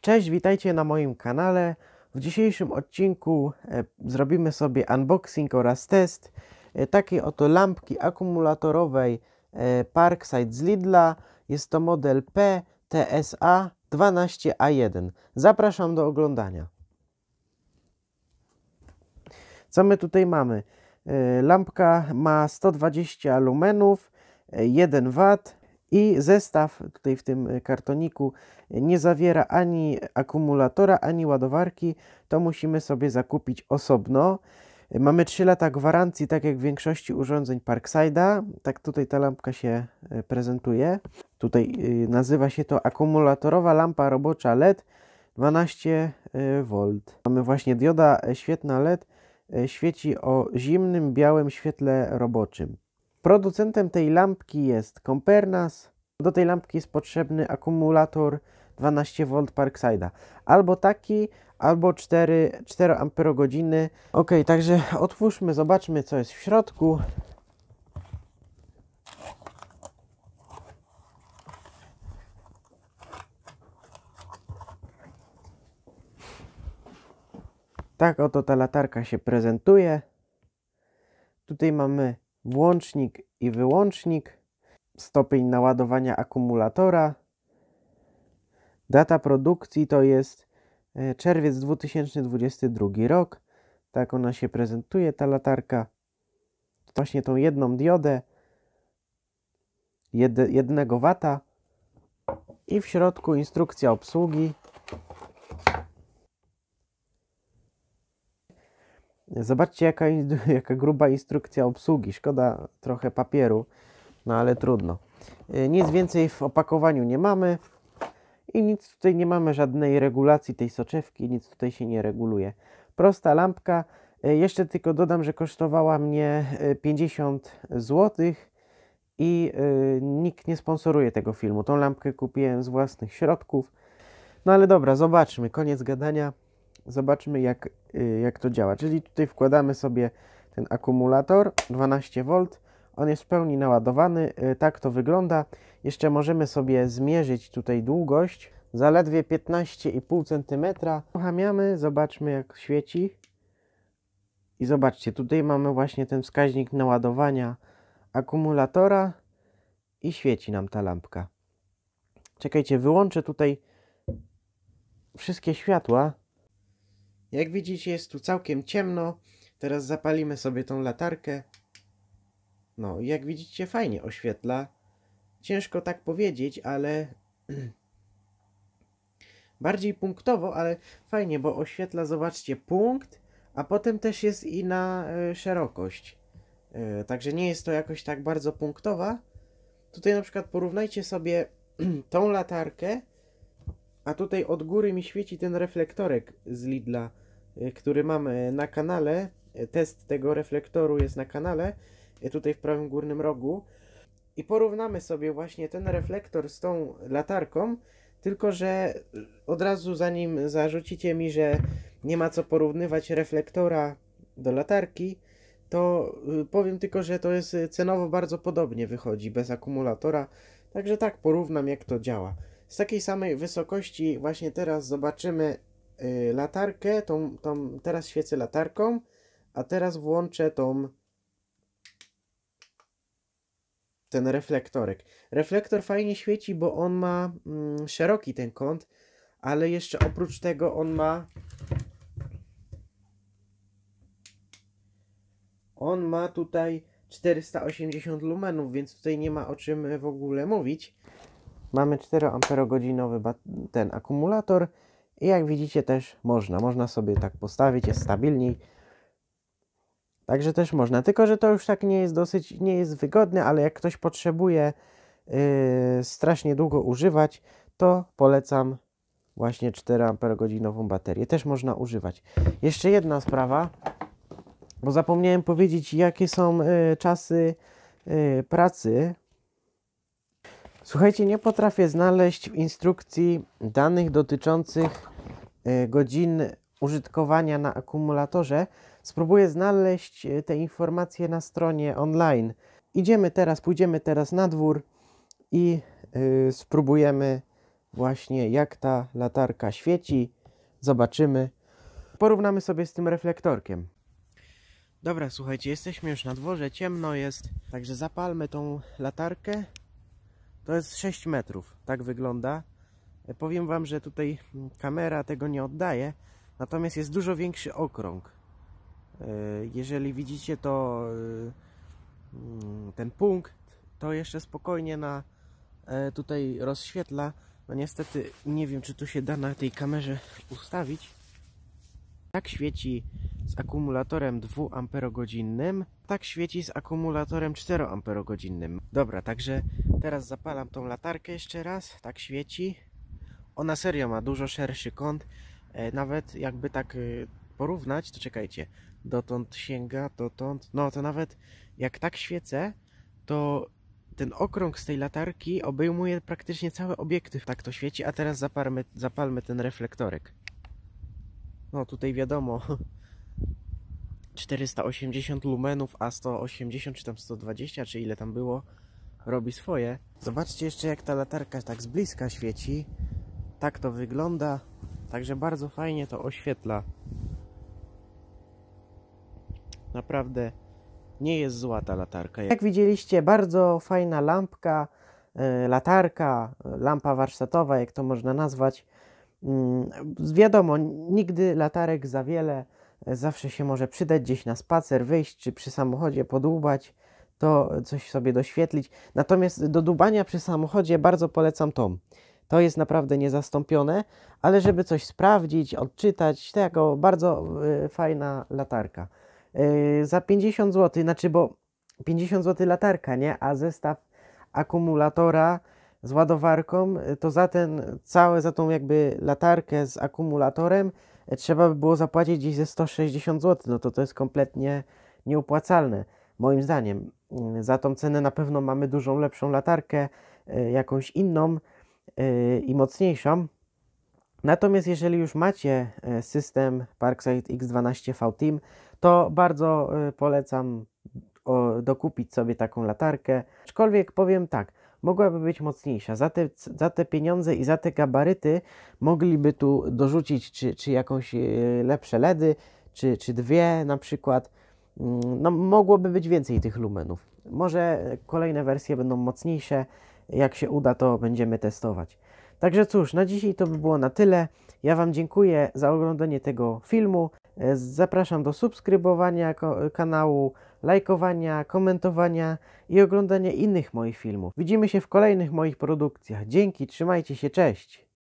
Cześć, witajcie na moim kanale. W dzisiejszym odcinku e, zrobimy sobie unboxing oraz test e, takiej oto lampki akumulatorowej e, Parkside z Lidla. Jest to model PTSA 12A1. Zapraszam do oglądania. Co my tutaj mamy? Lampka ma 120 lumenów, 1 W, i zestaw tutaj w tym e, kartoniku e, nie zawiera ani akumulatora, ani ładowarki. To musimy sobie zakupić osobno. E, mamy 3 lata gwarancji, tak jak w większości urządzeń Parkside'a. Tak tutaj ta lampka się prezentuje. Tutaj nazywa się to akumulatorowa lampa robocza LED 12V. Mamy właśnie dioda świetna LED, świeci o zimnym białym świetle roboczym. Producentem tej lampki jest Compernas. Do tej lampki jest potrzebny akumulator 12V Parkside'a. Albo taki, albo 4, 4 amperogodziny. Ok, także otwórzmy, zobaczmy co jest w środku. Tak oto ta latarka się prezentuje. Tutaj mamy włącznik i wyłącznik, stopień naładowania akumulatora. Data produkcji to jest e, czerwiec 2022 rok. Tak ona się prezentuje, ta latarka. Właśnie tą jedną diodę jednego wata i w środku instrukcja obsługi. Zobaczcie, jaka, jaka gruba instrukcja obsługi. Szkoda trochę papieru, no ale trudno. E, nic więcej w opakowaniu nie mamy i nic tutaj nie mamy żadnej regulacji tej soczewki, nic tutaj się nie reguluje. Prosta lampka. E, jeszcze tylko dodam, że kosztowała mnie 50 e, zł i nikt nie sponsoruje tego filmu. Tą lampkę kupiłem z własnych środków. No ale dobra, zobaczmy. Koniec gadania. Zobaczmy, jak, y, jak to działa. Czyli tutaj wkładamy sobie ten akumulator 12V. On jest w pełni naładowany. Y, tak to wygląda. Jeszcze możemy sobie zmierzyć tutaj długość. Zaledwie 15,5 cm. Uruchamiamy, zobaczmy jak świeci. I zobaczcie, tutaj mamy właśnie ten wskaźnik naładowania akumulatora i świeci nam ta lampka. Czekajcie, wyłączę tutaj wszystkie światła, jak widzicie jest tu całkiem ciemno. Teraz zapalimy sobie tą latarkę. No, jak widzicie fajnie oświetla. Ciężko tak powiedzieć, ale... Bardziej punktowo, ale fajnie, bo oświetla, zobaczcie, punkt, a potem też jest i na y, szerokość. Y, także nie jest to jakoś tak bardzo punktowa. Tutaj na przykład porównajcie sobie tą latarkę a tutaj od góry mi świeci ten reflektorek z Lidla, y, który mam y, na kanale. Y, test tego reflektoru jest na kanale, tutaj w prawym górnym rogu. I porównamy sobie właśnie ten reflektor z tą latarką, tylko że od razu zanim zarzucicie mi, że nie ma co porównywać reflektora do latarki, to powiem tylko, że to jest cenowo bardzo podobnie wychodzi bez akumulatora. Także tak porównam jak to działa. Z takiej samej wysokości właśnie teraz zobaczymy y, latarkę, tą, tą, teraz świecę latarką, a teraz włączę tą ten reflektorek. Reflektor fajnie świeci, bo on ma mm, szeroki ten kąt, ale jeszcze oprócz tego on ma on ma tutaj 480 lumenów, więc tutaj nie ma o czym w ogóle mówić. Mamy 4 amperogodzinowy ten akumulator i jak widzicie też można, można sobie tak postawić, jest stabilniej. Także też można, tylko że to już tak nie jest dosyć, nie jest wygodne, ale jak ktoś potrzebuje yy, strasznie długo używać, to polecam właśnie 4 amperogodzinową baterię. Też można używać. Jeszcze jedna sprawa, bo zapomniałem powiedzieć, jakie są yy, czasy yy, pracy Słuchajcie, nie potrafię znaleźć w instrukcji danych dotyczących e, godzin użytkowania na akumulatorze. Spróbuję znaleźć e, te informacje na stronie online. Idziemy teraz, pójdziemy teraz na dwór i e, spróbujemy właśnie jak ta latarka świeci. Zobaczymy. Porównamy sobie z tym reflektorkiem. Dobra, słuchajcie, jesteśmy już na dworze, ciemno jest, także zapalmy tą latarkę to jest 6 metrów, tak wygląda. E, powiem Wam, że tutaj mm, kamera tego nie oddaje, natomiast jest dużo większy okrąg. E, jeżeli widzicie to e, mm, ten punkt, to jeszcze spokojnie na tutaj rozświetla. No niestety nie wiem, czy tu się da na tej kamerze ustawić. Tak świeci z akumulatorem 2Ah, tak świeci z akumulatorem 4Ah. Dobra, także teraz zapalam tą latarkę jeszcze raz, tak świeci. Ona serio ma dużo szerszy kąt, e, nawet jakby tak e, porównać, to czekajcie, dotąd sięga, dotąd, no to nawet jak tak świecę, to ten okrąg z tej latarki obejmuje praktycznie cały obiektyw, tak to świeci, a teraz zapalmy, zapalmy ten reflektorek. No tutaj wiadomo 480 lumenów, a 180 czy tam 120 czy ile tam było robi swoje. Zobaczcie jeszcze jak ta latarka tak z bliska świeci. Tak to wygląda. Także bardzo fajnie to oświetla. Naprawdę nie jest zła ta latarka. Jak widzieliście, bardzo fajna lampka, e, latarka, e, lampa warsztatowa, jak to można nazwać. Mm, wiadomo, nigdy latarek za wiele, e, zawsze się może przydać gdzieś na spacer, wyjść czy przy samochodzie podłubać, to coś sobie doświetlić. Natomiast do dubania przy samochodzie bardzo polecam tom. To jest naprawdę niezastąpione, ale żeby coś sprawdzić, odczytać, to jako bardzo e, fajna latarka. E, za 50 zł, znaczy bo 50 zł latarka, nie? A zestaw akumulatora z ładowarką, y, to za ten całe, za tą jakby latarkę z akumulatorem y, trzeba by było zapłacić gdzieś ze 160 zł. No to to jest kompletnie nieopłacalne, moim zdaniem. Y, za tą cenę na pewno mamy dużą lepszą latarkę, jakąś inną i mocniejszą. Natomiast jeżeli już macie system Parkside X12 V-Team, to bardzo polecam dokupić sobie taką latarkę. Aczkolwiek powiem tak, mogłaby być mocniejsza. Za te, za te pieniądze i za te gabaryty mogliby tu dorzucić czy, czy jakąś e, lepsze LEDy, czy, czy dwie na przykład. Mm, no, mogłoby być więcej tych lumenów. Może kolejne wersje będą mocniejsze. Jak się uda, to będziemy testować. Także cóż, na dzisiaj to by było na tyle. Ja Wam dziękuję za oglądanie tego filmu. Zapraszam do subskrybowania kanału, lajkowania, komentowania i oglądania innych moich filmów. Widzimy się w kolejnych moich produkcjach. Dzięki, trzymajcie się, cześć!